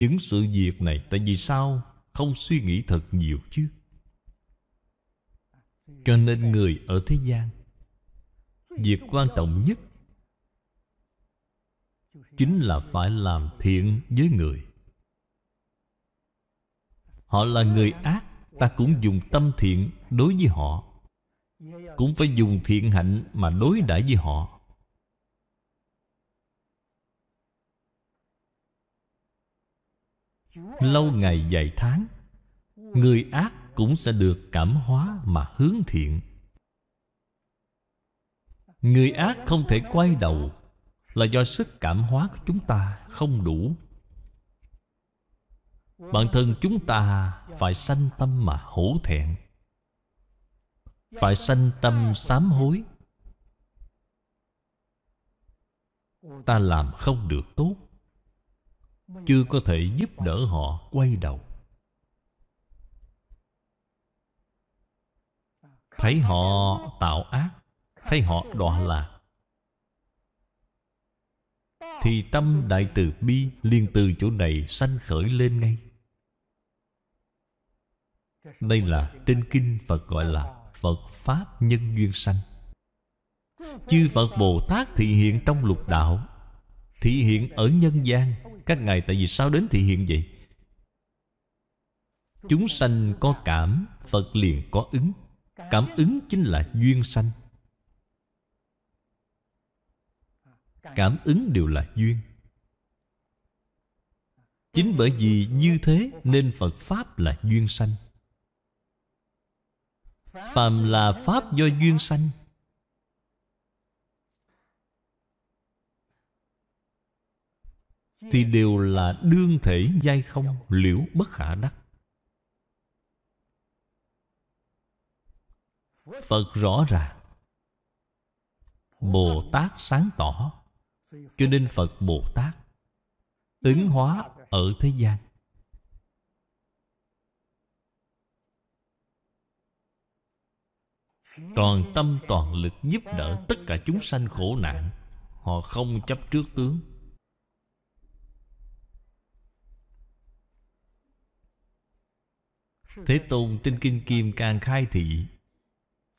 những sự việc này tại vì sao không suy nghĩ thật nhiều chứ cho nên người ở thế gian việc quan trọng nhất chính là phải làm thiện với người họ là người ác ta cũng dùng tâm thiện đối với họ cũng phải dùng thiện hạnh mà đối đãi với họ lâu ngày dài tháng người ác cũng sẽ được cảm hóa mà hướng thiện người ác không thể quay đầu là do sức cảm hóa của chúng ta không đủ bản thân chúng ta phải sanh tâm mà hổ thẹn phải sanh tâm sám hối ta làm không được tốt chưa có thể giúp đỡ họ quay đầu thấy họ tạo ác thấy họ đọa lạc thì tâm đại từ bi liền từ chỗ này sanh khởi lên ngay đây là trên kinh phật gọi là phật pháp nhân duyên sanh chư phật bồ tát thị hiện trong lục đạo thị hiện ở nhân gian các ngài tại vì sao đến thị hiện vậy Chúng sanh có cảm Phật liền có ứng Cảm ứng chính là duyên sanh Cảm ứng đều là duyên Chính bởi vì như thế Nên Phật Pháp là duyên sanh Phàm là Pháp do duyên sanh thì ừ. đều là đương thể giai không liễu bất khả đắc phật rõ ràng bồ tát sáng tỏ cho nên phật bồ tát ứng hóa ở thế gian toàn tâm toàn lực giúp đỡ tất cả chúng sanh khổ nạn họ không chấp trước tướng Thế Tôn trên Kinh Kim Cang khai thị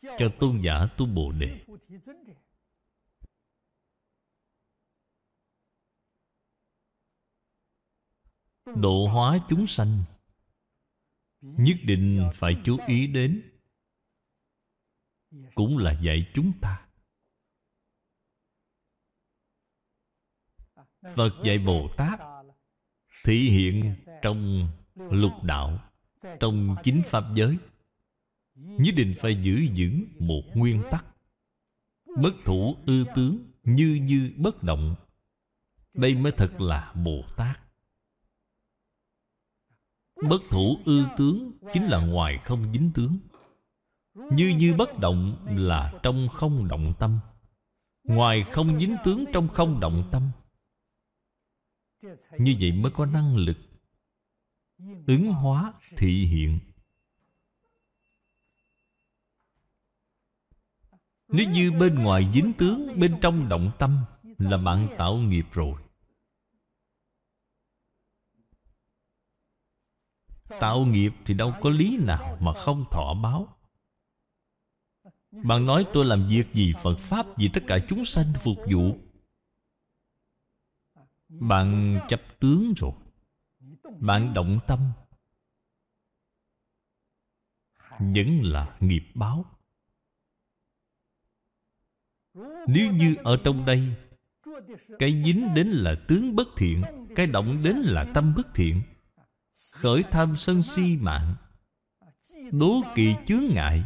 Cho tôn giả tu Bồ Đề Độ hóa chúng sanh Nhất định phải chú ý đến Cũng là dạy chúng ta Phật dạy Bồ Tát Thị hiện trong lục đạo trong chính Pháp giới Nhất định phải giữ vững một nguyên tắc Bất thủ ư tướng Như như bất động Đây mới thật là Bồ Tát Bất thủ ư tướng Chính là ngoài không dính tướng Như như bất động Là trong không động tâm Ngoài không dính tướng Trong không động tâm Như vậy mới có năng lực ứng hóa thị hiện Nếu như bên ngoài dính tướng Bên trong động tâm Là bạn tạo nghiệp rồi Tạo nghiệp thì đâu có lý nào Mà không thọ báo Bạn nói tôi làm việc gì Phật Pháp Vì tất cả chúng sanh phục vụ Bạn chấp tướng rồi bạn động tâm vẫn là nghiệp báo nếu như ở trong đây cái dính đến là tướng bất thiện cái động đến là tâm bất thiện khởi tham sân si mạng đố kỵ chướng ngại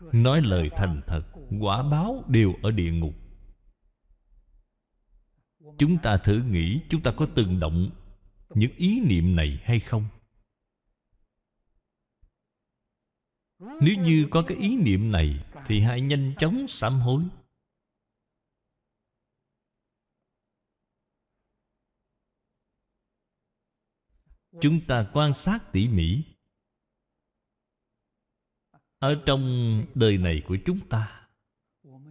nói lời thành thật quả báo đều ở địa ngục chúng ta thử nghĩ chúng ta có từng động những ý niệm này hay không nếu như có cái ý niệm này thì hãy nhanh chóng sám hối chúng ta quan sát tỉ mỉ ở trong đời này của chúng ta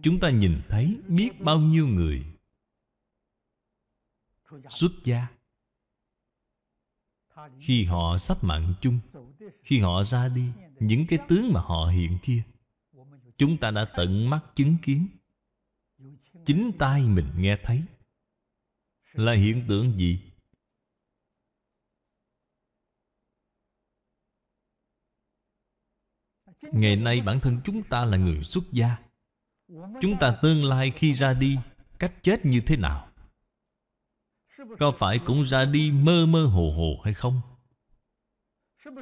chúng ta nhìn thấy biết bao nhiêu người xuất gia khi họ sắp mạng chung khi họ ra đi những cái tướng mà họ hiện kia chúng ta đã tận mắt chứng kiến chính tai mình nghe thấy là hiện tượng gì ngày nay bản thân chúng ta là người xuất gia chúng ta tương lai khi ra đi cách chết như thế nào có phải cũng ra đi mơ mơ hồ hồ hay không?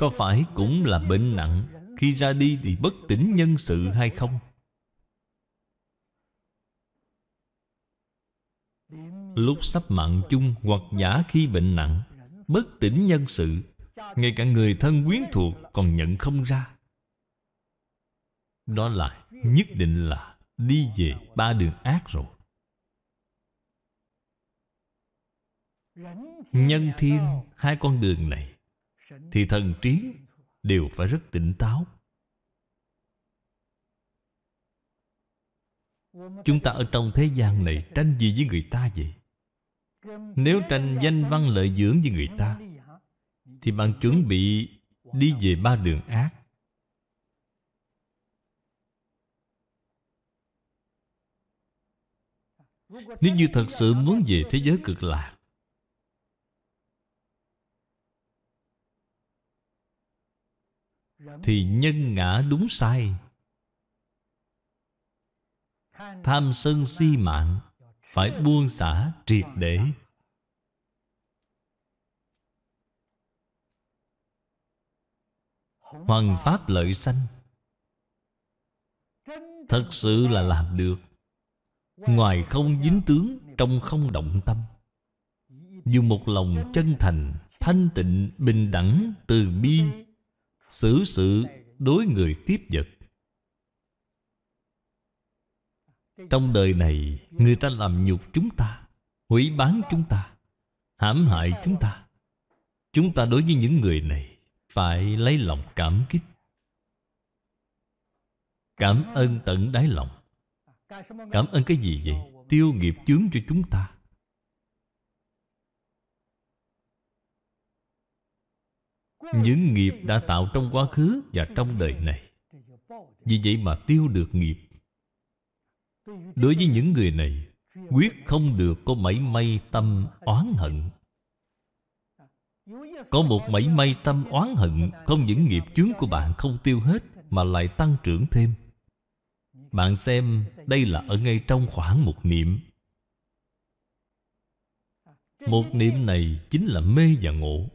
Có phải cũng là bệnh nặng Khi ra đi thì bất tỉnh nhân sự hay không? Lúc sắp mạng chung hoặc giả khi bệnh nặng Bất tỉnh nhân sự Ngay cả người thân quyến thuộc còn nhận không ra Đó là nhất định là đi về ba đường ác rồi Nhân thiên hai con đường này Thì thần trí đều phải rất tỉnh táo Chúng ta ở trong thế gian này tranh gì với người ta vậy? Nếu tranh danh văn lợi dưỡng với người ta Thì bạn chuẩn bị đi về ba đường ác Nếu như thật sự muốn về thế giới cực lạc thì nhân ngã đúng sai tham sân si mạng phải buông xả triệt để hoằng pháp lợi sanh thật sự là làm được ngoài không dính tướng trong không động tâm dù một lòng chân thành thanh tịnh bình đẳng từ bi xử sự đối người tiếp vật trong đời này người ta làm nhục chúng ta hủy bán chúng ta hãm hại chúng ta chúng ta đối với những người này phải lấy lòng cảm kích cảm ơn tận đáy lòng cảm ơn cái gì vậy tiêu nghiệp chướng cho chúng ta Những nghiệp đã tạo trong quá khứ và trong đời này Vì vậy mà tiêu được nghiệp Đối với những người này Quyết không được có mảy may tâm oán hận Có một mảy may tâm oán hận Không những nghiệp chướng của bạn không tiêu hết Mà lại tăng trưởng thêm Bạn xem đây là ở ngay trong khoảng một niệm Một niệm này chính là mê và ngộ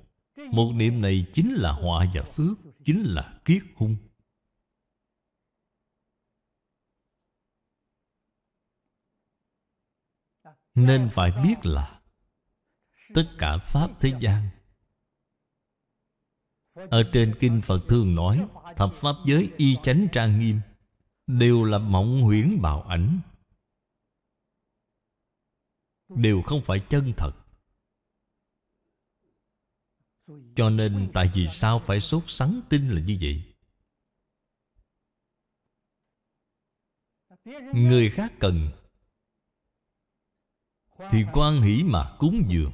một niệm này chính là họa và phước Chính là kiết hung Nên phải biết là Tất cả Pháp thế gian Ở trên Kinh Phật thường nói Thập Pháp giới y chánh trang nghiêm Đều là mộng huyễn bào ảnh Đều không phải chân thật cho nên tại vì sao phải sốt sắng tin là như vậy Người khác cần Thì quan hỷ mà cúng dường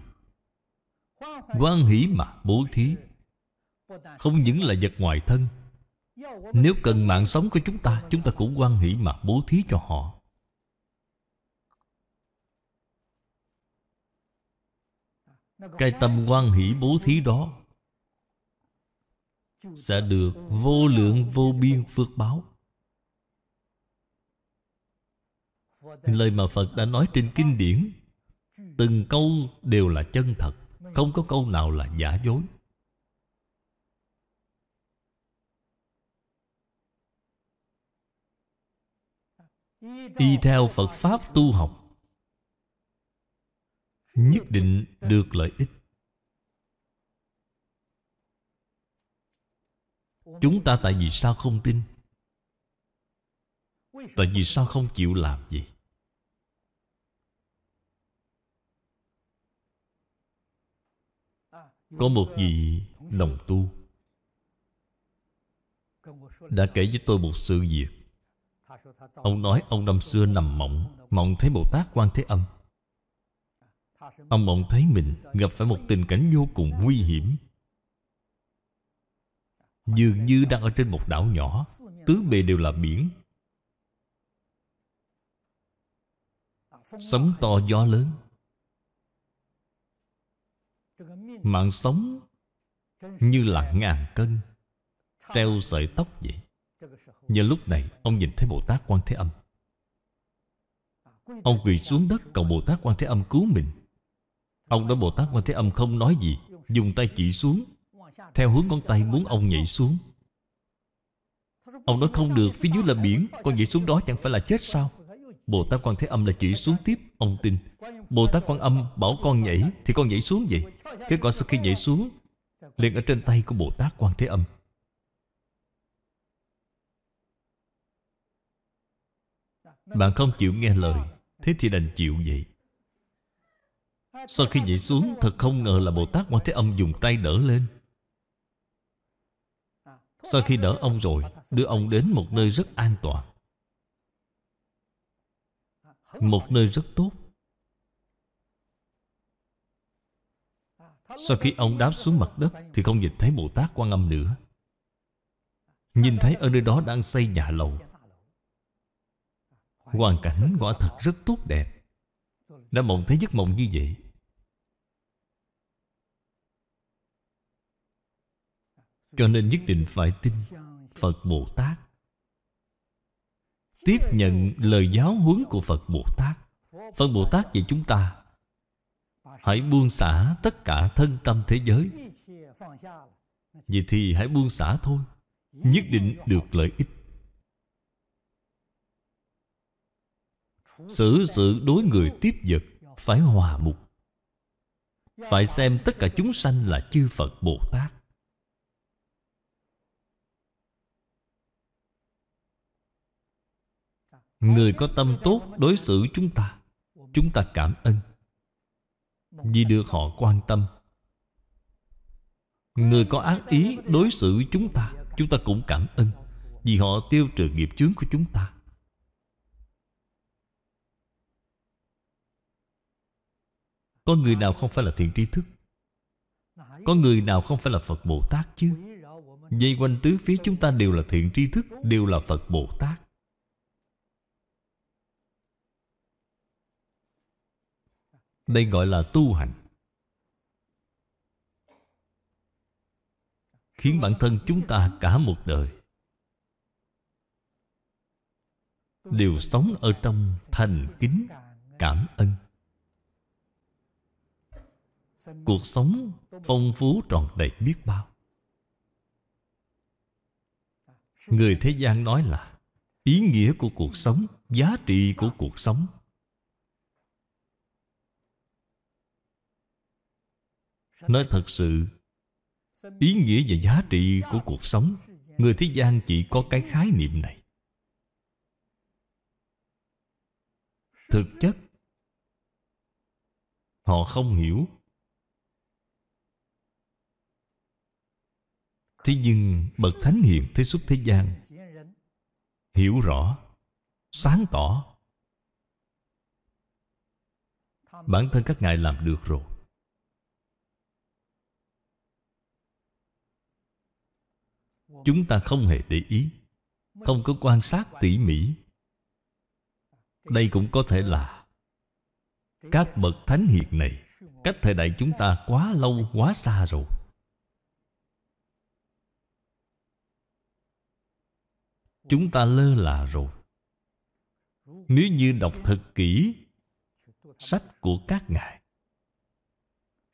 quan hỷ mà bố thí Không những là vật ngoài thân Nếu cần mạng sống của chúng ta Chúng ta cũng quan hỷ mà bố thí cho họ cái tâm quan hỷ bố thí đó sẽ được vô lượng vô biên phước báo lời mà phật đã nói trên kinh điển từng câu đều là chân thật không có câu nào là giả dối y theo phật pháp tu học nhất định được lợi ích chúng ta tại vì sao không tin tại vì sao không chịu làm gì có một vị đồng tu đã kể với tôi một sự việc ông nói ông năm xưa nằm mộng mộng thấy bồ tát quan thế âm Ông mộng thấy mình gặp phải một tình cảnh vô cùng nguy hiểm Dường như đang ở trên một đảo nhỏ Tứ bề đều là biển Sóng to gió lớn Mạng sống Như là ngàn cân Treo sợi tóc vậy Giờ lúc này ông nhìn thấy Bồ Tát Quan Thế Âm Ông quỳ xuống đất cầu Bồ Tát Quan Thế Âm cứu mình Ông nói Bồ Tát Quan Thế Âm không nói gì Dùng tay chỉ xuống Theo hướng con tay muốn ông nhảy xuống Ông nói không được Phía dưới là biển Con nhảy xuống đó chẳng phải là chết sao Bồ Tát Quan Thế Âm là chỉ xuống tiếp Ông tin Bồ Tát Quan Âm bảo con nhảy Thì con nhảy xuống vậy Kết quả sau khi nhảy xuống liền ở trên tay của Bồ Tát Quan Thế Âm Bạn không chịu nghe lời Thế thì đành chịu vậy sau khi nhảy xuống Thật không ngờ là Bồ Tát Quan Thế Âm dùng tay đỡ lên Sau khi đỡ ông rồi Đưa ông đến một nơi rất an toàn Một nơi rất tốt Sau khi ông đáp xuống mặt đất Thì không nhìn thấy Bồ Tát Quan Âm nữa Nhìn thấy ở nơi đó đang xây nhà lầu Hoàn cảnh quả thật rất tốt đẹp Đã mộng thấy giấc mộng như vậy Cho nên nhất định phải tin Phật Bồ Tát Tiếp nhận lời giáo huấn của Phật Bồ Tát Phật Bồ Tát dạy chúng ta Hãy buông xả tất cả thân tâm thế giới Vậy thì hãy buông xả thôi Nhất định được lợi ích Xử sự đối người tiếp vật Phải hòa mục Phải xem tất cả chúng sanh là chư Phật Bồ Tát Người có tâm tốt đối xử chúng ta Chúng ta cảm ơn Vì được họ quan tâm Người có ác ý đối xử chúng ta Chúng ta cũng cảm ơn Vì họ tiêu trừ nghiệp chướng của chúng ta Có người nào không phải là thiện tri thức Có người nào không phải là Phật Bồ Tát chứ Dây quanh tứ phía chúng ta đều là thiện tri thức Đều là Phật Bồ Tát Đây gọi là tu hành Khiến bản thân chúng ta cả một đời Đều sống ở trong thành kính Cảm ơn Cuộc sống phong phú tròn đầy biết bao Người thế gian nói là Ý nghĩa của cuộc sống Giá trị của cuộc sống Nói thật sự Ý nghĩa và giá trị của cuộc sống Người thế gian chỉ có cái khái niệm này Thực chất Họ không hiểu Thế nhưng Bậc Thánh Hiền Thế Xuất Thế gian Hiểu rõ Sáng tỏ Bản thân các ngài làm được rồi chúng ta không hề để ý không có quan sát tỉ mỉ đây cũng có thể là các bậc thánh hiền này cách thời đại chúng ta quá lâu quá xa rồi chúng ta lơ là rồi nếu như đọc thật kỹ sách của các ngài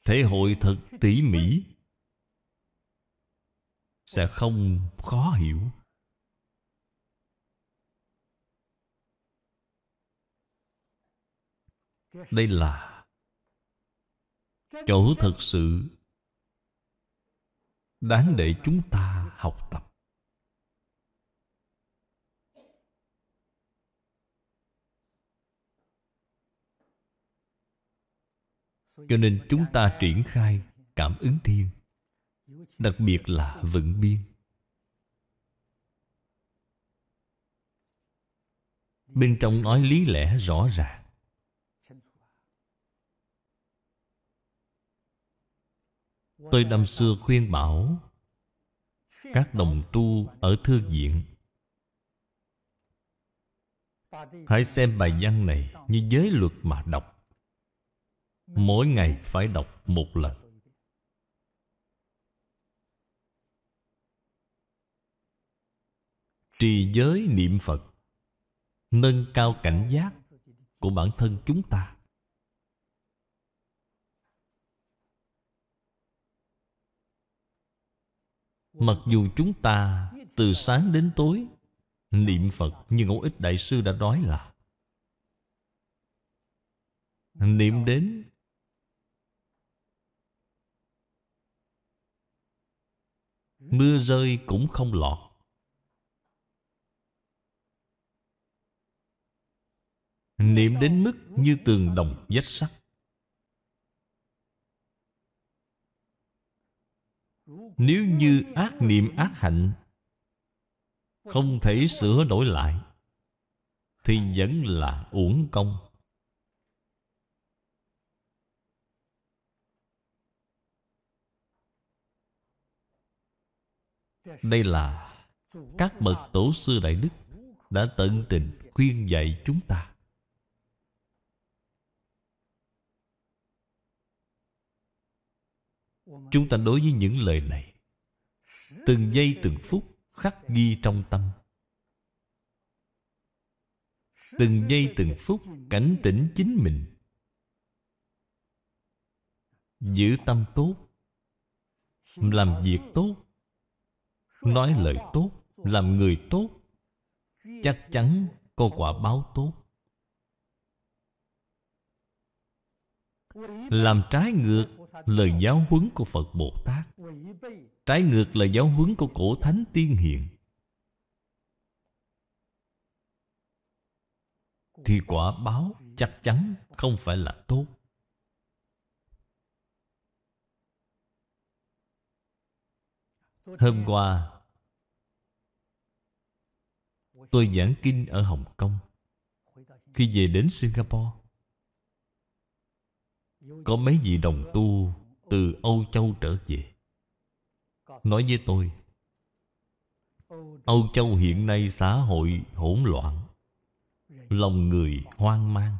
thể hội thật tỉ mỉ sẽ không khó hiểu đây là chỗ thật sự đáng để chúng ta học tập cho nên chúng ta triển khai cảm ứng thiên đặc biệt là vững biên bên trong nói lý lẽ rõ ràng tôi năm xưa khuyên bảo các đồng tu ở thư viện hãy xem bài văn này như giới luật mà đọc mỗi ngày phải đọc một lần trì giới niệm phật nâng cao cảnh giác của bản thân chúng ta mặc dù chúng ta từ sáng đến tối niệm phật nhưng ông ích đại sư đã nói là niệm đến mưa rơi cũng không lọt niệm đến mức như tường đồng vách sắt nếu như ác niệm ác hạnh không thể sửa đổi lại thì vẫn là uổng công đây là các bậc tổ sư đại đức đã tận tình khuyên dạy chúng ta chúng ta đối với những lời này từng giây từng phút khắc ghi trong tâm từng giây từng phút cảnh tỉnh chính mình giữ tâm tốt làm việc tốt nói lời tốt làm người tốt chắc chắn có quả báo tốt làm trái ngược lời giáo huấn của Phật Bồ Tát Trái ngược lời giáo huấn của cổ thánh tiên hiền Thì quả báo chắc chắn không phải là tốt Hôm qua Tôi giảng kinh ở Hồng Kông Khi về đến Singapore Có mấy vị đồng tu từ Âu Châu trở về Nói với tôi Âu Châu hiện nay xã hội hỗn loạn Lòng người hoang mang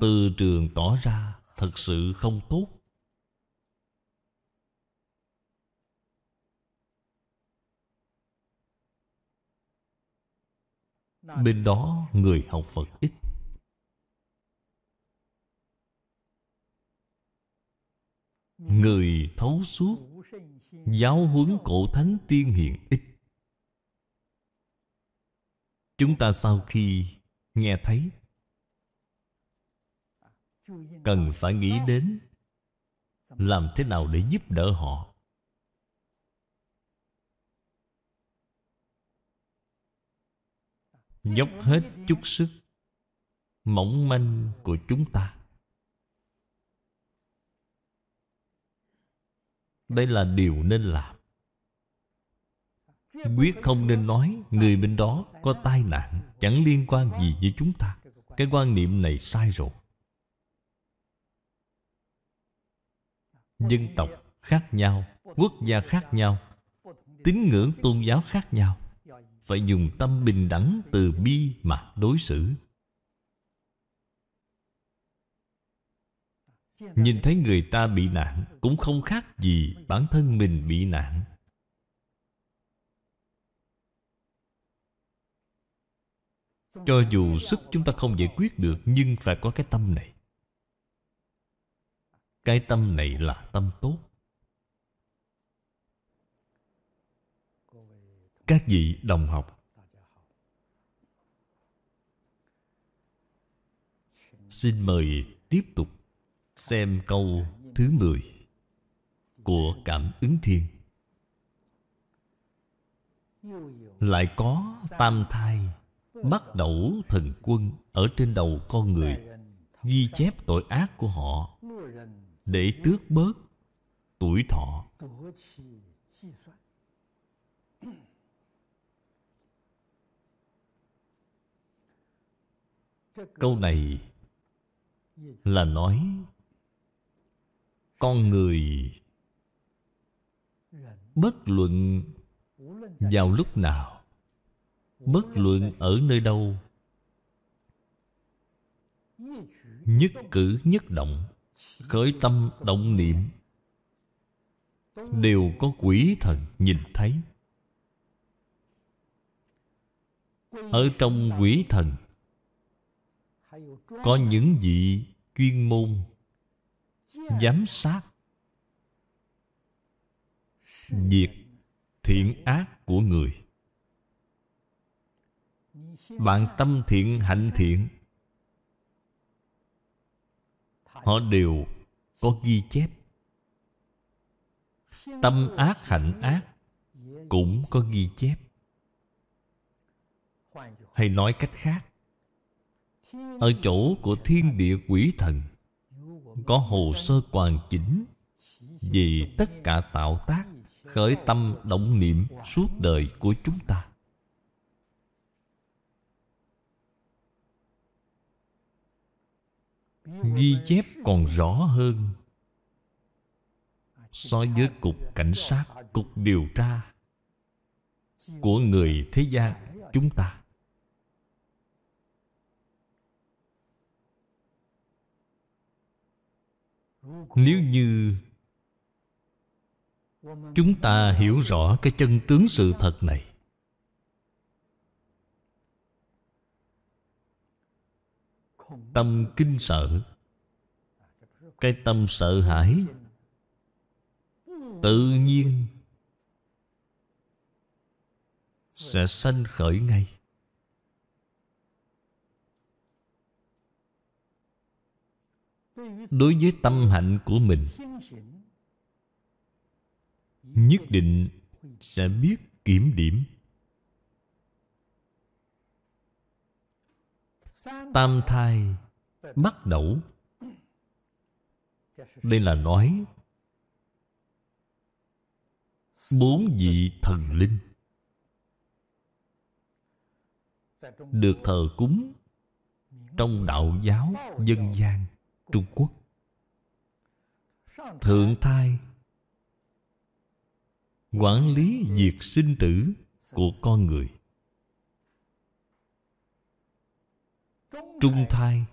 Từ trường tỏ ra thật sự không tốt Bên đó người học Phật ít người thấu suốt giáo huấn cổ thánh tiên hiền ích chúng ta sau khi nghe thấy cần phải nghĩ đến làm thế nào để giúp đỡ họ dốc hết chút sức mỏng manh của chúng ta Đây là điều nên làm Quyết không nên nói Người bên đó có tai nạn Chẳng liên quan gì với chúng ta Cái quan niệm này sai rồi Dân tộc khác nhau Quốc gia khác nhau Tín ngưỡng tôn giáo khác nhau Phải dùng tâm bình đẳng từ bi mà đối xử nhìn thấy người ta bị nạn cũng không khác gì bản thân mình bị nạn cho dù sức chúng ta không giải quyết được nhưng phải có cái tâm này cái tâm này là tâm tốt các vị đồng học xin mời tiếp tục Xem câu thứ 10 Của Cảm ứng Thiên Lại có tam thai Bắt đầu thần quân Ở trên đầu con người Ghi chép tội ác của họ Để tước bớt Tuổi thọ Câu này là nói con người bất luận vào lúc nào bất luận ở nơi đâu nhất cử nhất động khởi tâm động niệm đều có quỷ thần nhìn thấy ở trong quỷ thần có những vị chuyên môn giám sát việc thiện ác của người bạn tâm thiện hạnh thiện họ đều có ghi chép tâm ác hạnh ác cũng có ghi chép hay nói cách khác ở chỗ của thiên địa quỷ thần có hồ sơ hoàn chỉnh về tất cả tạo tác khởi tâm động niệm suốt đời của chúng ta ghi chép còn rõ hơn so với cục cảnh sát cục điều tra của người thế gian chúng ta nếu như chúng ta hiểu rõ cái chân tướng sự thật này tâm kinh sợ cái tâm sợ hãi tự nhiên sẽ sanh khởi ngay đối với tâm hạnh của mình nhất định sẽ biết kiểm điểm tam thai bắt đầu đây là nói bốn vị thần linh được thờ cúng trong đạo giáo dân gian Trung Quốc Thượng Thai Quản lý việc sinh tử của con người Trung Thai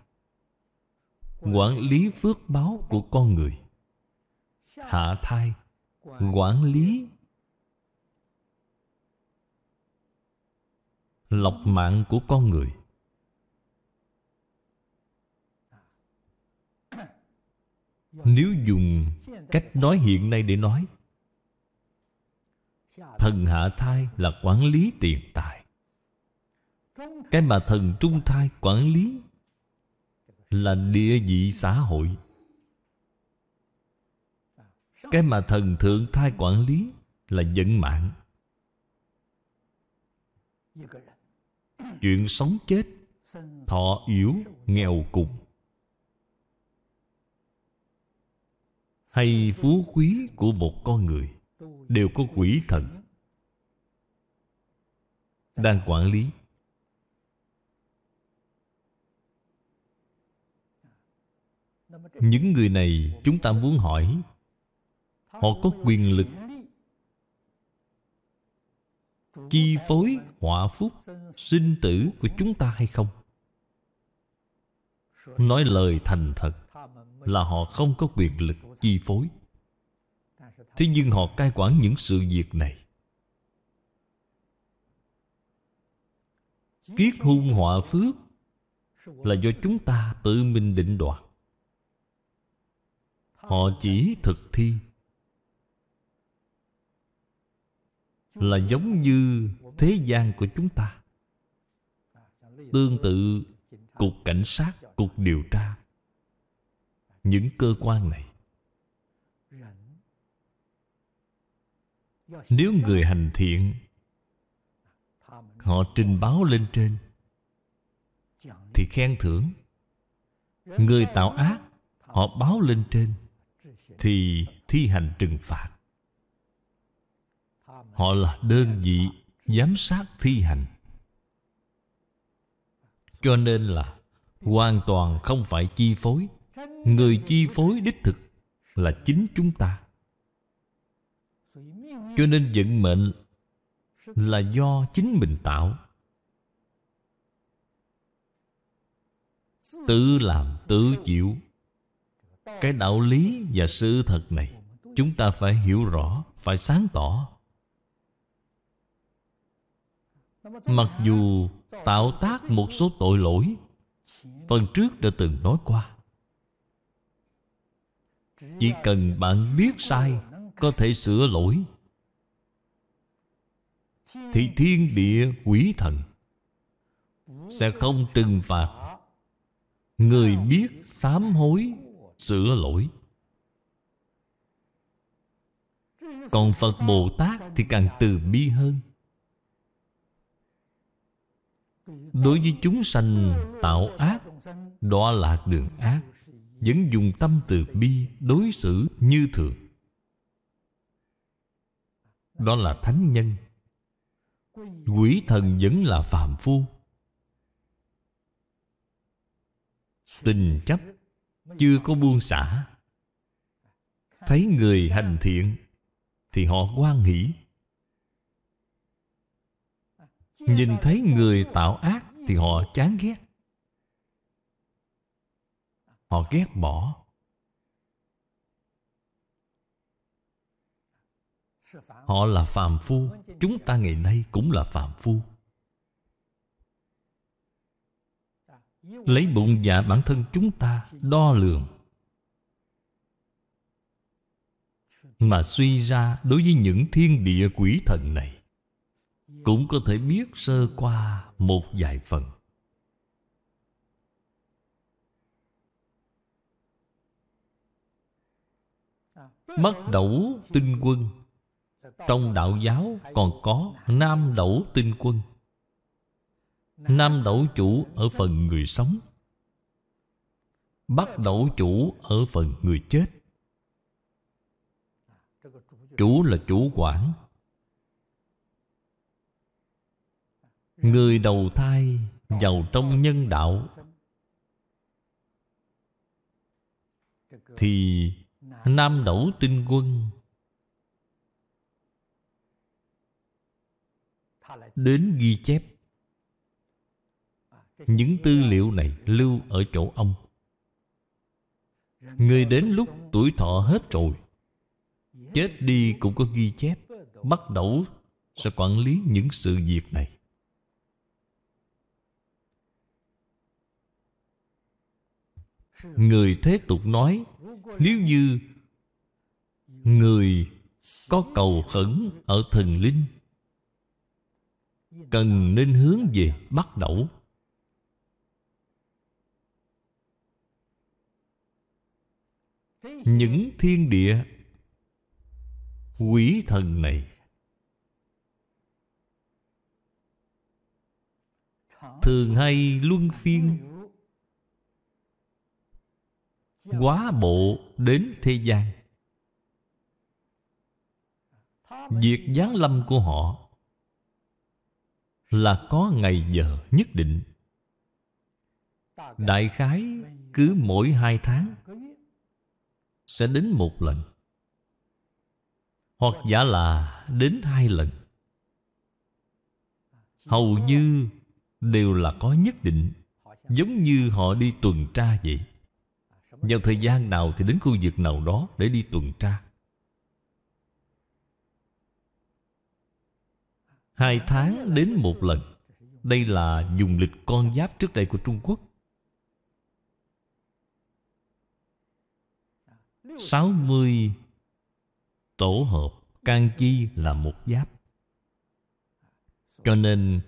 Quản lý phước báo của con người Hạ Thai Quản lý Lọc mạng của con người nếu dùng cách nói hiện nay để nói thần hạ thai là quản lý tiền tài cái mà thần trung thai quản lý là địa vị xã hội cái mà thần thượng thai quản lý là vận mạng chuyện sống chết thọ yếu nghèo cùng hay phú quý của một con người đều có quỷ thần đang quản lý những người này chúng ta muốn hỏi họ có quyền lực chi phối họa phúc sinh tử của chúng ta hay không nói lời thành thật là họ không có quyền lực chi phối thế nhưng họ cai quản những sự việc này kiết hung họa phước là do chúng ta tự mình định đoạt họ chỉ thực thi là giống như thế gian của chúng ta tương tự cục cảnh sát cục điều tra những cơ quan này nếu người hành thiện họ trình báo lên trên thì khen thưởng người tạo ác họ báo lên trên thì thi hành trừng phạt họ là đơn vị giám sát thi hành cho nên là hoàn toàn không phải chi phối người chi phối đích thực là chính chúng ta cho nên vận mệnh là do chính mình tạo Tự làm tự chịu Cái đạo lý và sự thật này Chúng ta phải hiểu rõ, phải sáng tỏ Mặc dù tạo tác một số tội lỗi Phần trước đã từng nói qua Chỉ cần bạn biết sai Có thể sửa lỗi thì thiên địa quỷ thần Sẽ không trừng phạt Người biết sám hối Sửa lỗi Còn Phật Bồ Tát thì càng từ bi hơn Đối với chúng sanh tạo ác Đọa lạc đường ác Vẫn dùng tâm từ bi đối xử như thường Đó là thánh nhân quỷ thần vẫn là phàm phu tình chấp chưa có buông xả thấy người hành thiện thì họ quan hỷ nhìn thấy người tạo ác thì họ chán ghét họ ghét bỏ Họ là phàm phu Chúng ta ngày nay cũng là phàm phu Lấy bụng dạ bản thân chúng ta Đo lường Mà suy ra đối với những thiên địa quỷ thần này Cũng có thể biết sơ qua một vài phần Bắt đầu tinh quân trong đạo giáo còn có Nam Đẩu Tinh Quân Nam Đẩu Chủ ở phần người sống Bắc Đẩu Chủ ở phần người chết Chủ là chủ quản Người đầu thai vào trong nhân đạo Thì Nam Đẩu Tinh Quân đến ghi chép những tư liệu này lưu ở chỗ ông người đến lúc tuổi thọ hết rồi chết đi cũng có ghi chép bắt đầu sẽ quản lý những sự việc này người thế tục nói nếu như người có cầu khẩn ở thần linh cần nên hướng về bắt đầu những thiên địa quỷ thần này thường hay luân phiên quá bộ đến thế gian việc giáng lâm của họ là có ngày giờ nhất định đại khái cứ mỗi hai tháng sẽ đến một lần hoặc giả là đến hai lần hầu như đều là có nhất định giống như họ đi tuần tra vậy vào thời gian nào thì đến khu vực nào đó để đi tuần tra Hai tháng đến một lần Đây là dùng lịch con giáp trước đây của Trung Quốc 60 tổ hợp can chi là một giáp Cho nên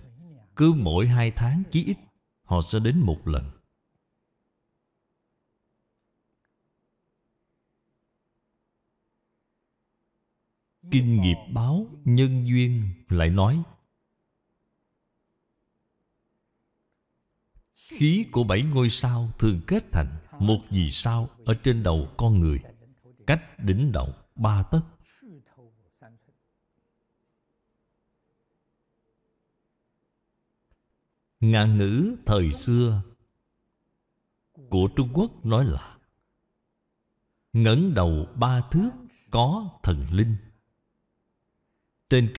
cứ mỗi hai tháng chí ít Họ sẽ đến một lần kinh nghiệp báo nhân duyên lại nói khí của bảy ngôi sao thường kết thành một vì sao ở trên đầu con người cách đỉnh đầu ba tấc ngạn ngữ thời xưa của trung quốc nói là ngẩng đầu ba thước có thần linh tên